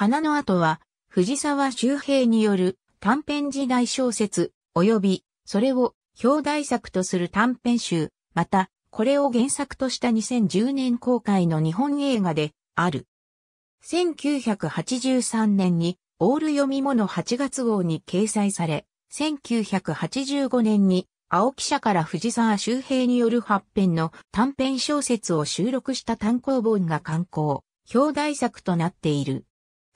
花の後は、藤沢周平による短編時代小説、及び、それを表題作とする短編集、また、これを原作とした2010年公開の日本映画で、ある。1983年に、オール読み物8月号に掲載され、1985年に、青記者から藤沢周平による発編の短編小説を収録した単行本が刊行、表題作となっている。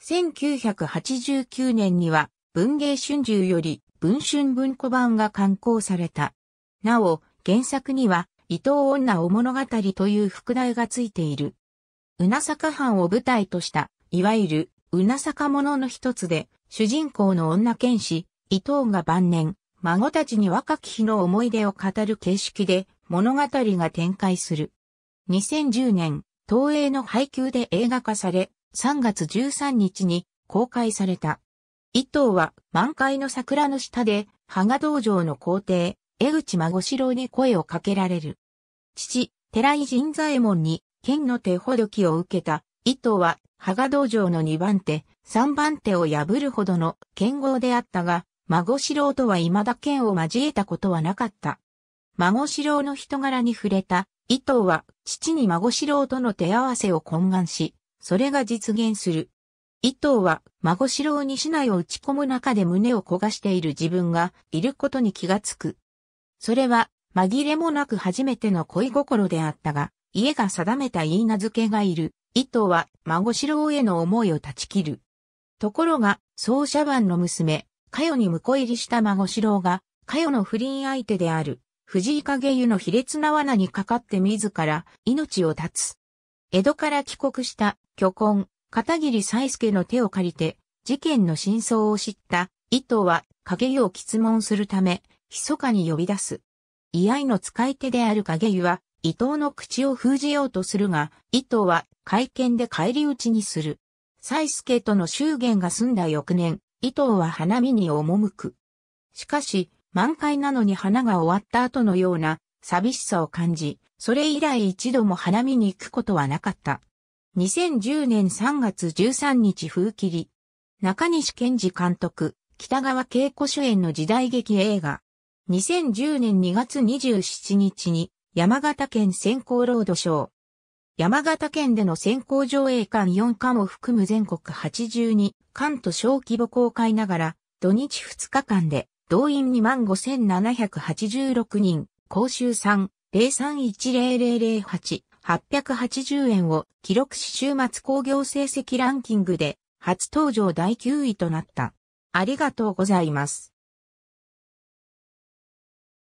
1989年には文芸春秋より文春文庫版が刊行された。なお、原作には伊藤女お物語という副題がついている。うなさか藩を舞台とした、いわゆるうなさかものの一つで、主人公の女剣士、伊藤が晩年、孫たちに若き日の思い出を語る形式で物語が展開する。2010年、東映の配給で映画化され、3月13日に公開された。一藤は満開の桜の下で、羽賀道場の皇帝、江口孫四郎に声をかけられる。父、寺井神左衛門に剣の手ほどきを受けた、伊藤は羽賀道場の2番手、3番手を破るほどの剣豪であったが、孫四郎とは未だ剣を交えたことはなかった。孫四郎の人柄に触れた、伊藤は父に孫四郎との手合わせを懇願し、それが実現する。一藤は、孫四郎に市内を打ち込む中で胸を焦がしている自分がいることに気がつく。それは、紛れもなく初めての恋心であったが、家が定めた言い名付けがいる。一藤は、孫四郎への思いを断ち切る。ところが、奏者番の娘、かよに婿入りした孫四郎が、かよの不倫相手である、藤井影湯の卑劣な罠にかかって自ら命を絶つ。江戸から帰国した巨根、片桐彩介の手を借りて、事件の真相を知った、伊藤は、影湯を詰問するため、密かに呼び出す。居合の使い手である影湯は、伊藤の口を封じようとするが、伊藤は、会見で返り討ちにする。彩介との祝言が済んだ翌年、伊藤は花見に赴く。しかし、満開なのに花が終わった後のような寂しさを感じ、それ以来一度も花見に行くことはなかった。2010年3月13日風切り。中西健治監督、北川景子主演の時代劇映画。2010年2月27日に山形県先行ロードショー。山形県での先行上映館4館を含む全国82館と小規模公開ながら、土日2日間で動員25,786人、公衆3、0310008、880円を記録し週末工業成績ランキングで初登場第9位となった。ありがとうございます。